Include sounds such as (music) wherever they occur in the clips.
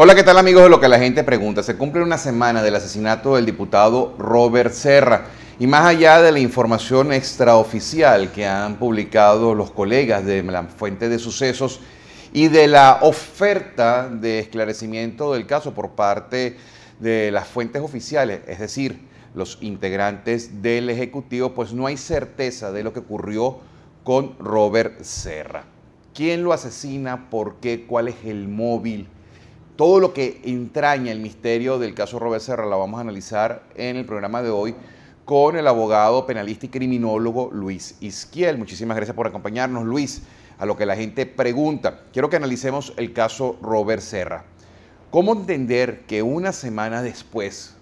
Hola, ¿qué tal amigos de lo que la gente pregunta? Se cumple una semana del asesinato del diputado Robert Serra y más allá de la información extraoficial que han publicado los colegas de la fuente de sucesos y de la oferta de esclarecimiento del caso por parte de las fuentes oficiales, es decir, los integrantes del Ejecutivo, pues no hay certeza de lo que ocurrió con Robert Serra. ¿Quién lo asesina? ¿Por qué? ¿Cuál es el móvil? Todo lo que entraña el misterio del caso Robert Serra la vamos a analizar en el programa de hoy con el abogado penalista y criminólogo Luis Isquiel. Muchísimas gracias por acompañarnos, Luis. A lo que la gente pregunta, quiero que analicemos el caso Robert Serra. ¿Cómo entender que una semana después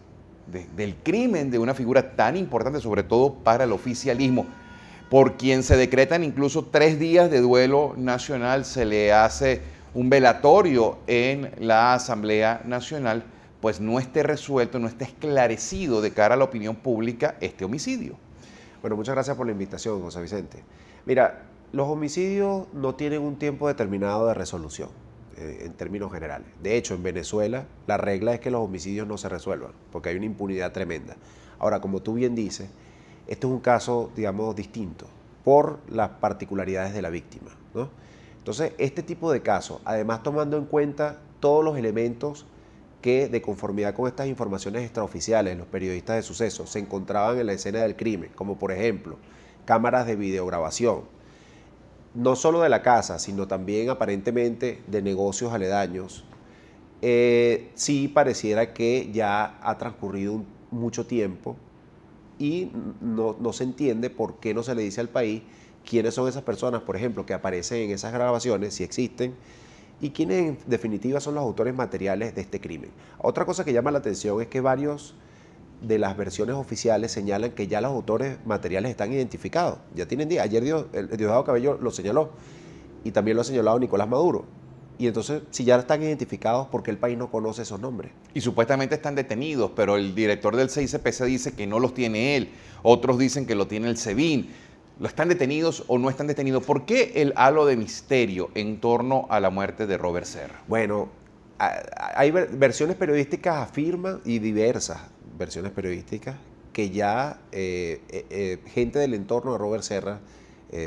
del crimen de una figura tan importante, sobre todo para el oficialismo, por quien se decretan incluso tres días de duelo nacional, se le hace un velatorio en la Asamblea Nacional, pues no esté resuelto, no esté esclarecido de cara a la opinión pública este homicidio. Bueno, muchas gracias por la invitación, José Vicente. Mira, los homicidios no tienen un tiempo determinado de resolución, eh, en términos generales. De hecho, en Venezuela la regla es que los homicidios no se resuelvan, porque hay una impunidad tremenda. Ahora, como tú bien dices, este es un caso, digamos, distinto por las particularidades de la víctima. ¿no? Entonces, este tipo de casos, además tomando en cuenta todos los elementos que de conformidad con estas informaciones extraoficiales, los periodistas de suceso se encontraban en la escena del crimen, como por ejemplo cámaras de videograbación, no solo de la casa, sino también aparentemente de negocios aledaños, eh, sí pareciera que ya ha transcurrido mucho tiempo y no se entiende por qué no se le dice al país quiénes son esas personas, por ejemplo, que aparecen en esas grabaciones, si existen, y quiénes en definitiva son los autores materiales de este crimen. Otra cosa que llama la atención es que varios de las versiones oficiales señalan que ya los autores materiales están identificados, ya tienen día. Ayer Diosdado Cabello lo señaló y también lo ha señalado Nicolás Maduro. Y entonces, si ya están identificados, ¿por qué el país no conoce esos nombres? Y supuestamente están detenidos, pero el director del CICPC dice que no los tiene él. Otros dicen que lo tiene el SEBIN. ¿Lo están detenidos o no están detenidos? ¿Por qué el halo de misterio en torno a la muerte de Robert Serra? Bueno, hay versiones periodísticas afirman y diversas versiones periodísticas que ya eh, eh, eh, gente del entorno de Robert Serra,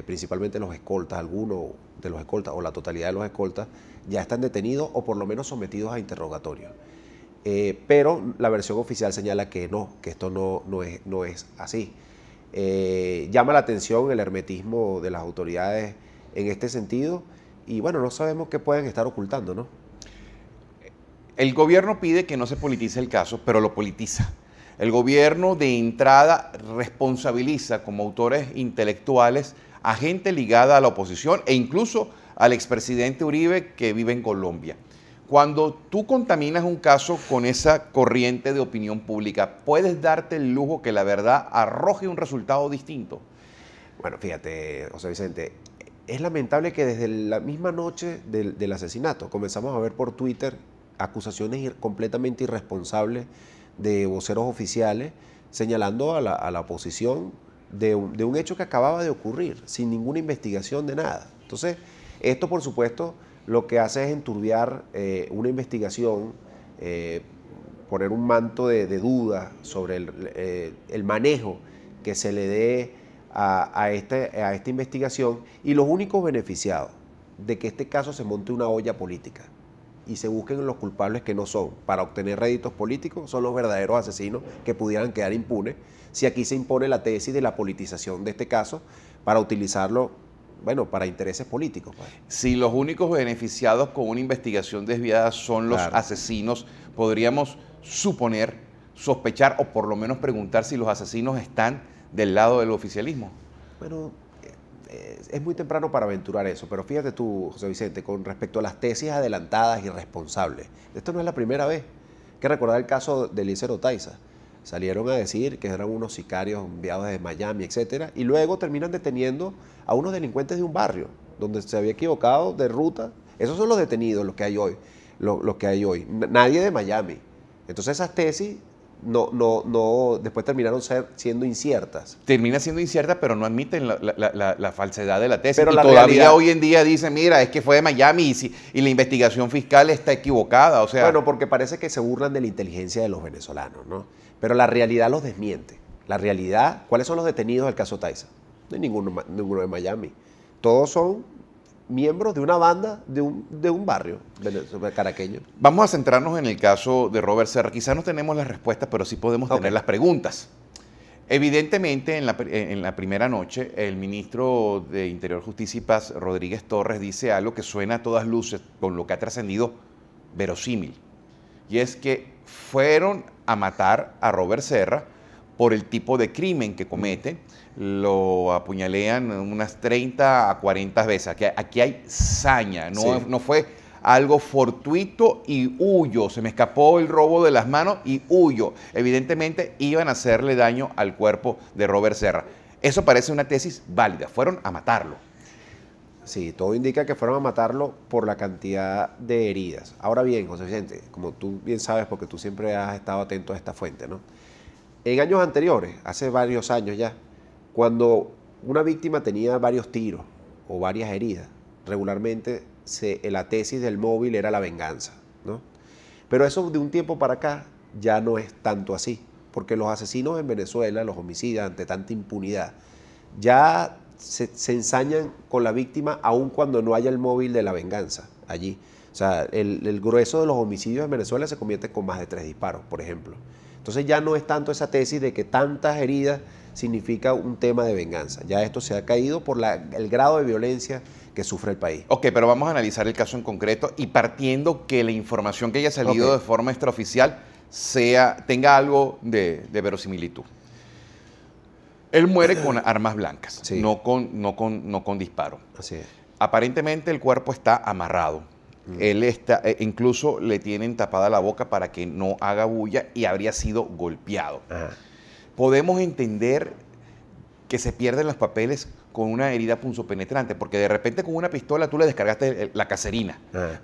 principalmente los escoltas, algunos de los escoltas o la totalidad de los escoltas, ya están detenidos o por lo menos sometidos a interrogatorio. pero la versión oficial señala que no, que esto no, es, no es así. Eh, llama la atención el hermetismo de las autoridades en este sentido y bueno, no sabemos qué pueden estar ocultando, ¿no? El gobierno pide que no se politice el caso, pero lo politiza. El gobierno de entrada responsabiliza como autores intelectuales a gente ligada a la oposición e incluso al expresidente Uribe que vive en Colombia. Cuando tú contaminas un caso con esa corriente de opinión pública, ¿puedes darte el lujo que la verdad arroje un resultado distinto? Bueno, fíjate, José Vicente, es lamentable que desde la misma noche del, asesinato comenzamos a ver por Twitter acusaciones completamente irresponsables de voceros oficiales señalando a la, oposición de de un hecho que acababa de ocurrir, sin ninguna investigación de nada. Entonces, esto por supuesto lo que hace es enturbiar eh, una investigación, eh, poner un manto de, dudas duda sobre eh, el, manejo que se le dé a, este, a esta investigación y los únicos beneficiados de que este caso se monte una olla política y se busquen los culpables que no son para obtener réditos políticos son los verdaderos asesinos que pudieran quedar impunes si aquí se impone la tesis de la politización de este caso para utilizarlo bueno, para intereses políticos. Pues. Si los únicos beneficiados con una investigación desviada son los asesinos, podríamos suponer, sospechar o por lo menos preguntar si los asesinos están del lado del oficialismo. Bueno, eh, eh, es muy temprano para aventurar eso, pero fíjate tú, José Vicente, con respecto a las tesis adelantadas y responsables, esto no es la primera vez. Hay que recordar el caso de Licero Taiza. Salieron a decir que eran unos sicarios enviados desde Miami, etc. Y luego terminan deteniendo a unos delincuentes de un barrio donde se había equivocado de ruta. Esos son los detenidos, los que hay hoy. Los, que hay hoy. Nadie de Miami. Entonces esas tesis no, no, después terminaron siendo inciertas. Termina siendo incierta, pero no admiten la, falsedad de la tesis. Pero y todavía hoy en día dicen, mira, es que fue de Miami y, y, la investigación fiscal está equivocada. O sea, bueno, porque parece que se burlan de la inteligencia de los venezolanos, ¿no? Pero la realidad los desmiente. La realidad, ¿cuáles son los detenidos del caso Taisa? No hay ninguno, de Miami. Todos son miembros de una banda de un, de un barrio caraqueño. Vamos a centrarnos en el caso de Robert Serra. Quizás no tenemos las respuestas, pero sí podemos tener las preguntas. Evidentemente, en la, eh, en la, primera noche, el ministro de Interior, Justicia y Paz, Rodríguez Torres, dice algo que suena a todas luces, con lo que ha trascendido verosímil. Y es que fueron a matar a Robert Serra por el tipo de crimen que comete. Lo apuñalean unas 30 a 40 veces. Aquí, aquí hay saña, no, no fue algo fortuito y huyo. Se me escapó el robo de las manos y huyo. Evidentemente iban a hacerle daño al cuerpo de Robert Serra. Eso parece una tesis válida. Fueron a matarlo. Sí, todo indica que fueron a matarlo por la cantidad de heridas. Ahora bien, José Vicente, como tú bien sabes, porque tú siempre has estado atento a esta fuente, ¿no? En años anteriores, hace varios años ya, cuando una víctima tenía varios tiros o varias heridas, regularmente la tesis del móvil era la venganza, ¿no? Pero eso de un tiempo para acá ya no es tanto así, porque los asesinos en Venezuela, los homicidas, ante tanta impunidad, ya se, ensañan con la víctima aun cuando no haya el móvil de la venganza allí. O sea, el, grueso de los homicidios en Venezuela se convierte con más de tres disparos, por ejemplo. Entonces ya no es tanto esa tesis de que tantas heridas significa un tema de venganza. Ya esto se ha caído por el grado de violencia que sufre el país. Ok, pero vamos a analizar el caso en concreto y partiendo que la información que haya salido de forma extraoficial sea, tenga algo de verosimilitud. Él muere con armas blancas, no, con, no, con, no con disparo. Así es. Aparentemente el cuerpo está amarrado. Mm. Él está, eh, incluso le tienen tapada la boca para que no haga bulla y habría sido golpeado. Podemos entender que se pierden los papeles con una herida punzopenetrante, porque de repente con una pistola tú le descargaste la caserina,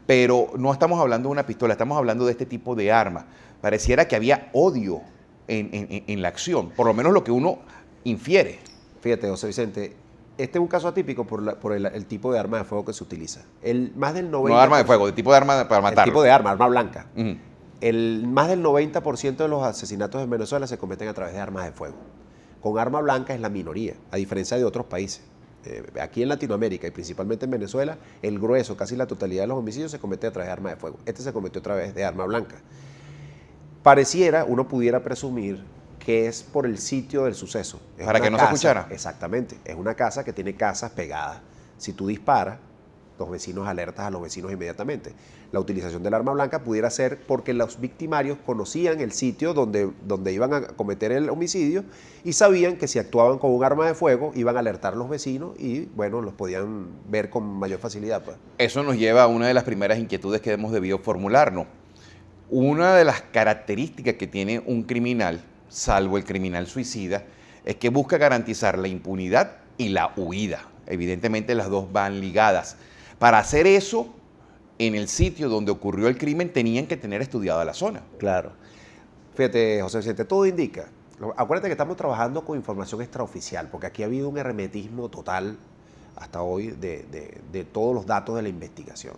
pero no estamos hablando de una pistola, estamos hablando de este tipo de arma. Pareciera que había odio en, en la acción, por lo menos lo que uno infiere, fíjate José Vicente, este es un caso atípico por, el, tipo de arma de fuego que se utiliza. El, más del 90%. No arma de fuego, el tipo de arma para matar. El tipo de arma, arma blanca. el, más del 90% de los asesinatos en Venezuela se cometen a través de armas de fuego. Con arma blanca es la minoría, a diferencia de otros países. Eh, aquí en Latinoamérica y principalmente en Venezuela, el grueso, casi la totalidad de los homicidios se comete a través de armas de fuego. Este se cometió a través de arma blanca. Pareciera, uno pudiera presumir que es por el sitio del suceso. Es Para que no se escuchara. Exactamente. Es una casa que tiene casas pegadas. Si tú disparas, los vecinos alertas a los vecinos inmediatamente. La utilización del arma blanca pudiera ser porque los victimarios conocían el sitio donde, donde iban a cometer el homicidio y sabían que si actuaban con un arma de fuego iban a alertar a los vecinos y bueno, los podían ver con mayor facilidad. Pues. Eso nos lleva a una de las primeras inquietudes que hemos debido formularnos. Una de las características que tiene un criminal salvo el criminal suicida, es que busca garantizar la impunidad y la huida. Evidentemente las dos van ligadas. Para hacer eso, en el sitio donde ocurrió el crimen tenían que tener estudiada la zona. Claro. Fíjate, José Vicente, todo indica. Acuérdate que estamos trabajando con información extraoficial, porque aquí ha habido un hermetismo total hasta hoy de, todos los datos de la investigación.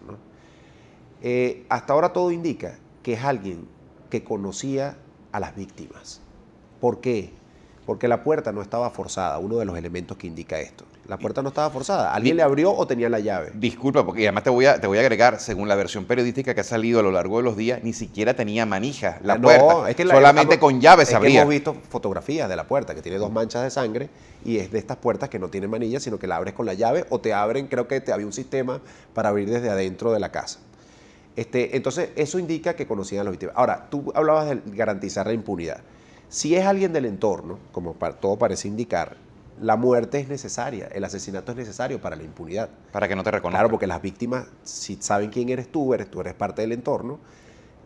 Eh, hasta ahora todo indica que es alguien que conocía a las víctimas ¿Por qué? Porque la puerta no estaba forzada, uno de los elementos que indica esto. La puerta no estaba forzada, alguien le abrió o tenía la llave. Disculpa, porque además te voy, a, te voy a agregar, según la versión periodística que ha salido a lo largo de los días, ni siquiera tenía manija la ah, puerta. Es que la, solamente con llave se hemos visto fotografías de la puerta que tiene dos manchas de sangre y es de estas puertas que no tienen manilla, sino que la abres con la llave o te abren, creo que te había un sistema para abrir desde adentro de la casa. Este, entonces, eso indica que conocían los víctimas. Ahora, tú hablabas de garantizar la impunidad. Si es alguien del entorno, como todo parece indicar, la muerte es necesaria, el asesinato es necesario para la impunidad. Para que no te reconozcan. Claro, porque las víctimas, si saben quién eres tú, eres tú eres parte del entorno,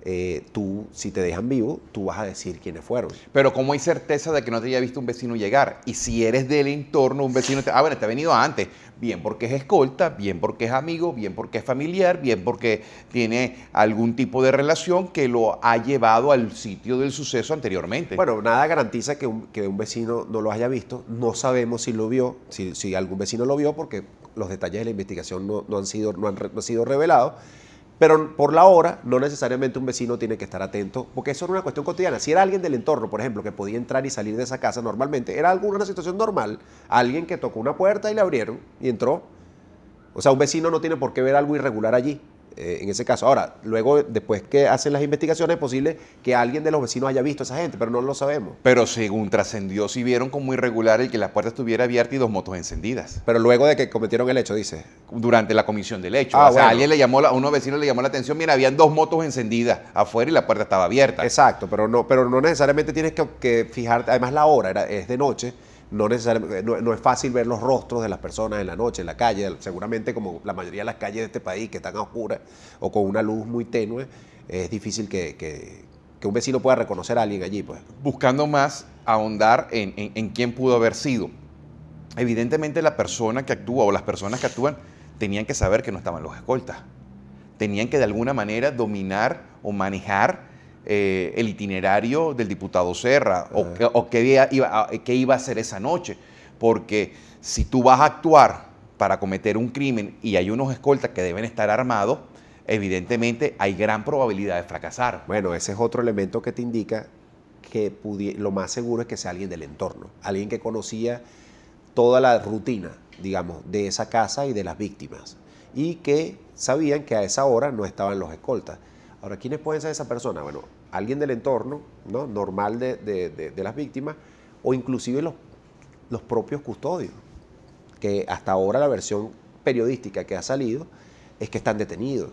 eh, tú, si te dejan vivo, tú vas a decir quiénes fueron. Pero ¿cómo hay certeza de que no te haya visto un vecino llegar? Y si eres del entorno, un vecino te... Ah, bueno, te ha venido antes. Bien porque es escolta, bien porque es amigo, bien porque es familiar, bien porque tiene algún tipo de relación que lo ha llevado al sitio del suceso anteriormente. Bueno, nada garantiza que un, un vecino no lo haya visto. No sabemos si lo vio, si, algún vecino lo vio, porque los detalles de la investigación no, han, sido, no han sido revelados pero por la hora, no necesariamente un vecino tiene que estar atento, porque eso era una cuestión cotidiana. Si era alguien del entorno, por ejemplo, que podía entrar y salir de esa casa normalmente, era alguna situación normal. Alguien que tocó una puerta y la abrieron y entró. O sea, un vecino no tiene por qué ver algo irregular allí. Eh, en ese caso. Ahora, luego, después que hacen las investigaciones, es posible que alguien de los vecinos haya visto a esa gente, pero no lo sabemos. Pero según trascendió, si vieron como irregular el que la puerta estuviera abierta y dos motos encendidas. Pero luego de que cometieron el hecho, dice. Durante la comisión del hecho. Ah, o sea, alguien le llamó, a uno vecino le llamó la atención, mira, habían dos motos encendidas afuera y la puerta estaba abierta. Exacto, pero no, pero no necesariamente tienes que, fijarte, además la hora es de noche no, es fácil ver los rostros de las personas en la noche, en la calle, seguramente como la mayoría de las calles de este país que están a oscuras o con una luz muy tenue, es difícil que, un vecino pueda reconocer a alguien allí. Pues. Buscando más ahondar en, en quién pudo haber sido. Evidentemente la persona que actúa o las personas que actúan tenían que saber que no estaban los escoltas. Tenían que de alguna manera dominar o manejar eh, el itinerario del diputado Serra o, qué, iba, qué iba a hacer esa noche. Porque si tú vas a actuar para cometer un crimen y hay unos escoltas que deben estar armados, evidentemente hay gran probabilidad de fracasar. Bueno, ese es otro elemento que te indica que lo más seguro es que sea alguien del entorno, alguien que conocía toda la rutina, digamos, de esa casa y de las víctimas, y que sabían que a esa hora no estaban los escoltas. Ahora, ¿quiénes pueden ser esa persona, Bueno, alguien del entorno, ¿no? Normal de, las víctimas, o inclusive los, los propios custodios, que hasta ahora la versión periodística que ha salido es que están detenidos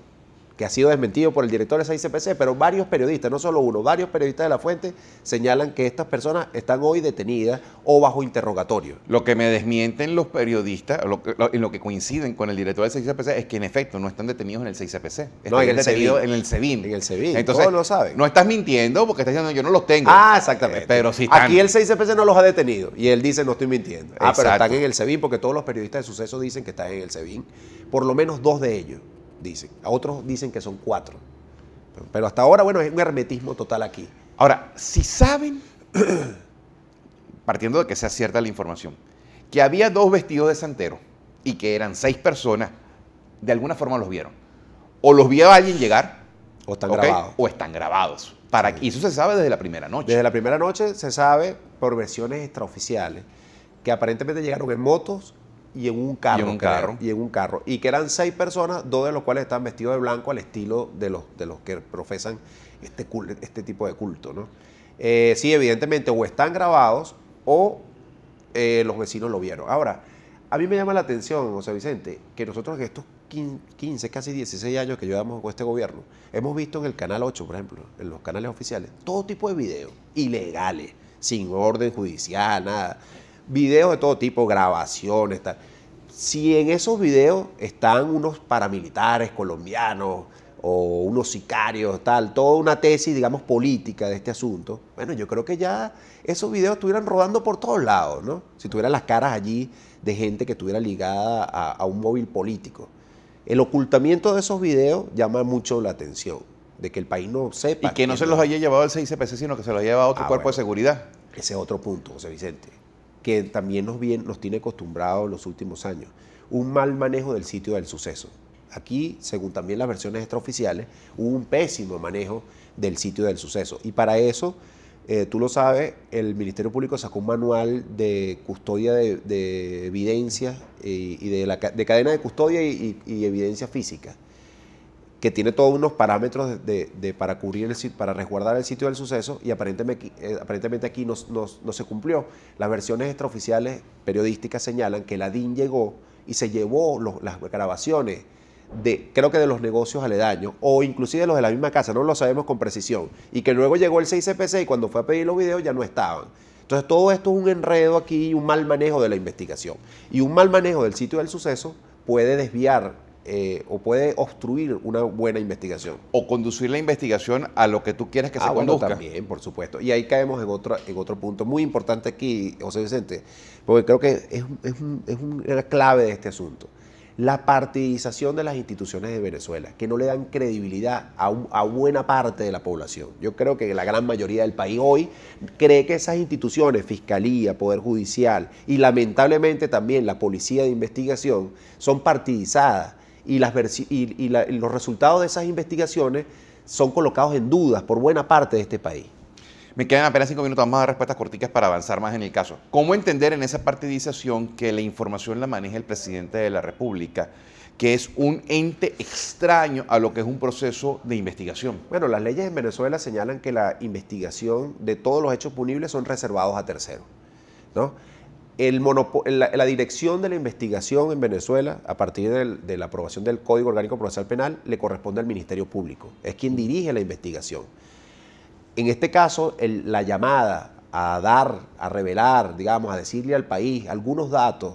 que ha sido desmentido por el director del 6CPC, pero varios periodistas, no solo uno, varios periodistas de la fuente señalan que estas personas están hoy detenidas o bajo interrogatorio. Lo que me desmienten los periodistas, lo, en lo que coinciden con el director del 6CPC, es que en efecto no están detenidos en el 6 Están no, detenidos en el SEBIN. En el SEBIN, Entonces, lo saben. No estás mintiendo porque estás diciendo yo no los tengo. Ah, exactamente. Eh, pero Aquí el 6 no los ha detenido y él dice no estoy mintiendo. Ah, pero están en el SEBIN porque todos los periodistas de suceso dicen que están en el SEBIN, por lo menos dos de ellos dicen. A otros dicen que son cuatro. Pero hasta ahora, bueno, es un hermetismo total aquí. Ahora, si saben, (clears throat) partiendo de que sea cierta la información, que había dos vestidos de santero y que eran seis personas, de alguna forma los vieron. O los vio alguien llegar. O están grabados. O están grabados. Para, Y eso se sabe desde la primera noche. Desde la primera noche se sabe por versiones extraoficiales que aparentemente llegaron en motos y en un carro. Y en un carro. y en que eran seis personas, dos de los cuales estaban vestidos de blanco al estilo de los, de los que profesan este, este tipo de culto, ¿no? Eh, sí, evidentemente, o están grabados o eh, los vecinos lo vieron. Ahora, a mí me llama la atención, José Vicente, que nosotros en estos 15, casi 16 años que llevamos con este gobierno, hemos visto en el Canal 8, por ejemplo, en los canales oficiales, todo tipo de videos ilegales, sin orden judicial, nada videos de todo tipo, grabaciones, tal. Si en esos videos están unos paramilitares colombianos o unos sicarios, tal, toda una tesis, digamos, política de este asunto, bueno, yo creo que ya esos videos estuvieran rodando por todos lados, ¿no? Si tuvieran las caras allí de gente que estuviera ligada a, un móvil político. El ocultamiento de esos videos llama mucho la atención de que el país no sepa. Y que no se los haya llevado el CICPC, sino que se los haya llevado otro ah, cuerpo de seguridad. Ese es otro punto, José Vicente que también nos, bien, nos tiene acostumbrados los últimos años, un mal manejo del sitio del suceso. Aquí, según también las versiones extraoficiales, hubo un pésimo manejo del sitio del suceso. Y para eso, eh, tú lo sabes, el Ministerio Público sacó un manual de custodia de, eh, y, de, la, cadena de custodia y evidencia física que tiene todos unos parámetros de, para cubrir el para resguardar el sitio del suceso y aparentemente, eh, aparentemente aquí no, se cumplió. Las versiones extraoficiales periodísticas señalan que la DIN llegó y se llevó las grabaciones de, creo que de los negocios aledaños o inclusive los de la misma casa, no lo sabemos con precisión, y que luego llegó el 6CPC y cuando fue a pedir los videos ya no estaban. Entonces todo esto es un enredo aquí, un mal manejo de la investigación. Y un mal manejo del sitio del suceso puede desviar eh, o puede obstruir una buena investigación. O conducir la investigación a lo que tú quieres que ah, se conduzca. también, por supuesto. Y ahí caemos en otro, en otro punto muy importante aquí, José Vicente, porque creo que es, es, clave de este asunto. La partidización de las instituciones de Venezuela, que no le dan credibilidad a, a buena parte de la población. Yo creo que la gran mayoría del país hoy cree que esas instituciones, Fiscalía, Poder Judicial y lamentablemente también la Policía de Investigación, son partidizadas y, los resultados de esas investigaciones son colocados en dudas por buena parte de este país. Me quedan apenas cinco minutos, más de respuestas corticas para avanzar más en el caso. ¿Cómo entender en esa partidización que la información la maneja el presidente de la República, que es un ente extraño a lo que es un proceso de investigación? Bueno, las leyes en Venezuela señalan que la investigación de todos los hechos punibles son reservados a terceros, ¿no? la, dirección de la investigación en Venezuela, a partir de la aprobación del Código Orgánico Procesal Penal, le corresponde al Ministerio Público. Es quien dirige la investigación. En este caso, la llamada a dar, a revelar, digamos, a decirle al país algunos datos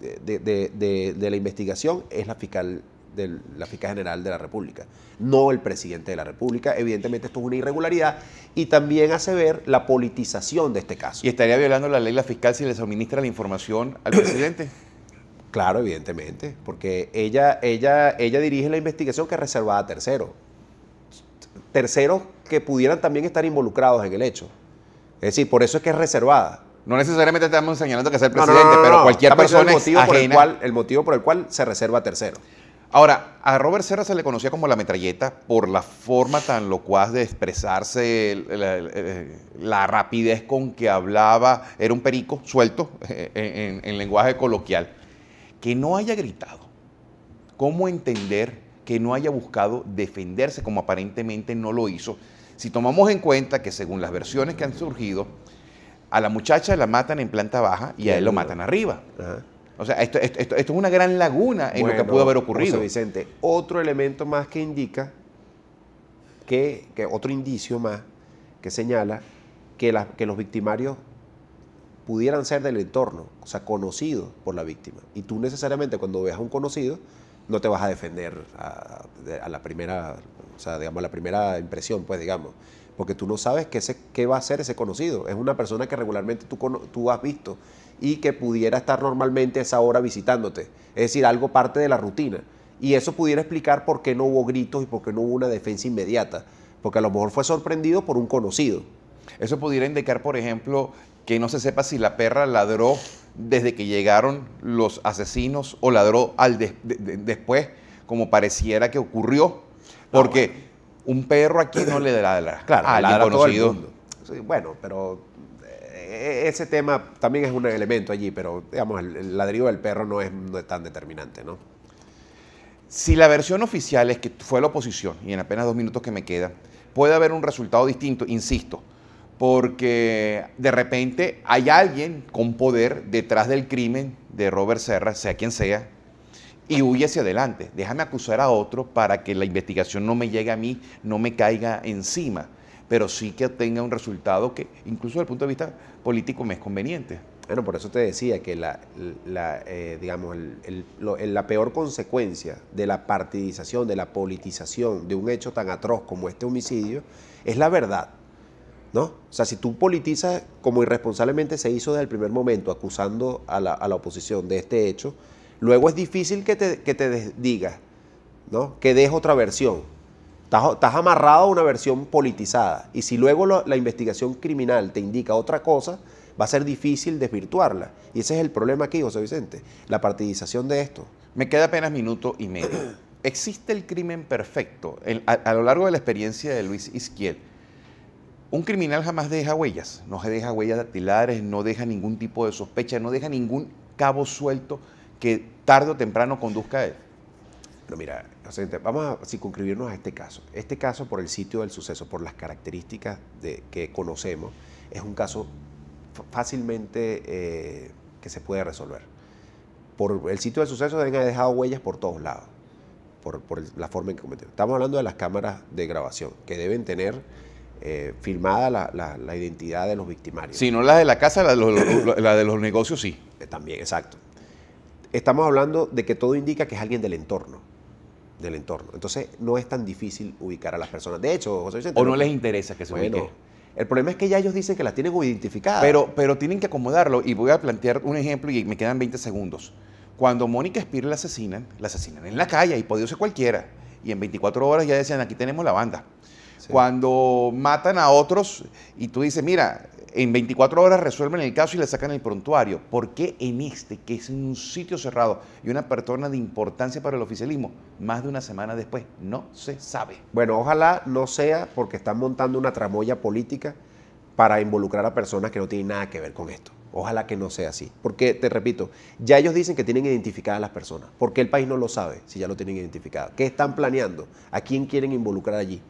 de, la investigación es la fiscal de la Fiscal General de la República, no el presidente de la República. Evidentemente esto es una irregularidad y también hace ver la politización de este caso. ¿Y estaría violando la ley la fiscal si le suministra la información al presidente? (clears throat) Claro, evidentemente, porque ella, ella, ella dirige la investigación que es reservada a terceros. Terceros que pudieran también estar involucrados en el hecho. Es decir, por eso es que es reservada. No necesariamente estamos señalando que sea el presidente, pero cualquier persona motivo, es el motivo por el cual se reserva a terceros. Ahora, a Robert Serra se le conocía como la metralleta por la forma tan locuaz de expresarse, la, rapidez con que hablaba, era un perico suelto eh, en, lenguaje coloquial. Que no haya gritado, ¿cómo entender que no haya buscado defenderse como aparentemente no lo hizo? Si tomamos en cuenta que según las versiones que han surgido, a la muchacha la matan en planta baja y a él lo matan arriba. O sea, esto, esto, esto, es una gran laguna en lo que pudo haber ocurrido. Vicente, otro elemento más que indica, que, que otro indicio más que señala que, que los victimarios pudieran ser del entorno, o sea, conocidos por la víctima. Y tú necesariamente cuando veas a un conocido, no te vas a defender a, la primera, o sea, digamos, la primera impresión, pues, digamos. Porque tú no sabes qué, qué va a ser ese conocido. Es una persona que regularmente tú, tú has visto y que pudiera estar normalmente a esa hora visitándote. Es decir, algo parte de la rutina. Y eso pudiera explicar por qué no hubo gritos y por qué no hubo una defensa inmediata. Porque a lo mejor fue sorprendido por un conocido. Eso pudiera indicar, por ejemplo, que no se sepa si la perra ladró desde que llegaron los asesinos o ladró al después, como pareciera que ocurrió. Porque un perro aquí no le ladra. Claro, a conocido. bueno, pero e-, ese tema también es un elemento allí, pero digamos, el, ladrido del perro no es, tan determinante, ¿no? Si la versión oficial es que fue la oposición, y en apenas dos minutos que me queda, puede haber un resultado distinto, insisto, porque de repente hay alguien con poder detrás del crimen de Robert Serra, sea quien sea, y huye hacia adelante. Déjame acusar a otro para que la investigación no me llegue a mí, no me caiga encima pero sí que tenga un resultado que incluso desde el punto de vista político me es conveniente. Bueno, por eso te decía que la, eh, digamos, la peor consecuencia de la partidización, de la politización de un hecho tan atroz como este homicidio es la verdad. ¿no? O sea, si tú politizas como irresponsablemente se hizo desde el primer momento, acusando a la, oposición de este hecho, luego es difícil que te, que ¿no? que des otra versión. Estás, amarrado a una versión politizada. Y si luego la investigación criminal te indica otra cosa, va a ser difícil desvirtuarla. Y ese es el problema aquí, José Vicente, la partidización de esto. Me queda apenas minuto y medio. (clears throat) ¿Existe el crimen perfecto? a, lo largo de la experiencia de Luis Izquiel, un criminal jamás deja huellas. No se deja huellas dactilares, no deja ningún tipo de sospecha, no deja ningún cabo suelto que tarde o temprano conduzca a él. No, mira, vamos a circunscribirnos a este caso. Este caso, por el sitio del suceso, por las características que conocemos, es un caso fácilmente eh, que se puede resolver. Por el sitio del suceso deben haber dejado huellas por todos lados, por, la forma en que cometieron. Estamos hablando de las cámaras de grabación, que deben tener eh, filmada la, identidad de los victimarios. Si no la de la casa, la la de los negocios sí. Eh, también, exacto. Estamos hablando de que todo indica que es alguien del entorno del entorno. Entonces, no es tan difícil ubicar a las personas. De hecho, José Vicente. O no, les interesa que se El problema es que ya ellos dicen que las tienen identificadas. Pero, pero tienen que acomodarlo. Y voy a plantear un ejemplo y me quedan 20 segundos. Cuando Mónica Spear la asesinan, la asesinan en la calle y podía ser cualquiera. Y en 24 horas ya decían, aquí tenemos la banda cuando matan a otros y tú dices, mira, en 24 horas resuelven el caso y le sacan el prontuario. ¿Por qué en este, que es un sitio cerrado y una persona de importancia para el oficialismo, más de una semana después? No se sabe. Bueno, ojalá no sea porque están montando una tramoya política para involucrar a personas que no tienen nada que ver con esto. Ojalá que no sea así. Porque, te repito, ya ellos dicen que tienen identificadas las personas. ¿Por qué el país no lo sabe si ya lo tienen identificado? ¿Qué están planeando? ¿A quién quieren involucrar allí?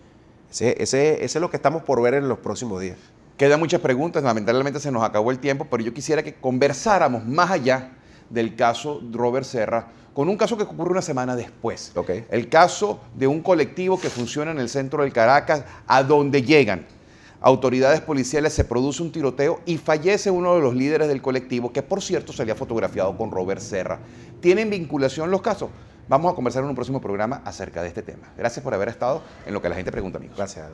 Ese, es lo que estamos por ver en los próximos días. Quedan muchas preguntas, lamentablemente se nos acabó el tiempo, pero yo quisiera que conversáramos más allá del caso Robert Serra con un caso que ocurre una semana después. El caso de un colectivo que funciona en el centro del Caracas, a donde llegan autoridades policiales, se produce un tiroteo y fallece uno de los líderes del colectivo, que por cierto se había fotografiado con Robert Serra. ¿Tienen vinculación los casos? Vamos a conversar en un próximo programa acerca de este tema. Gracias por haber estado en lo que la gente pregunta, amigos. Gracias.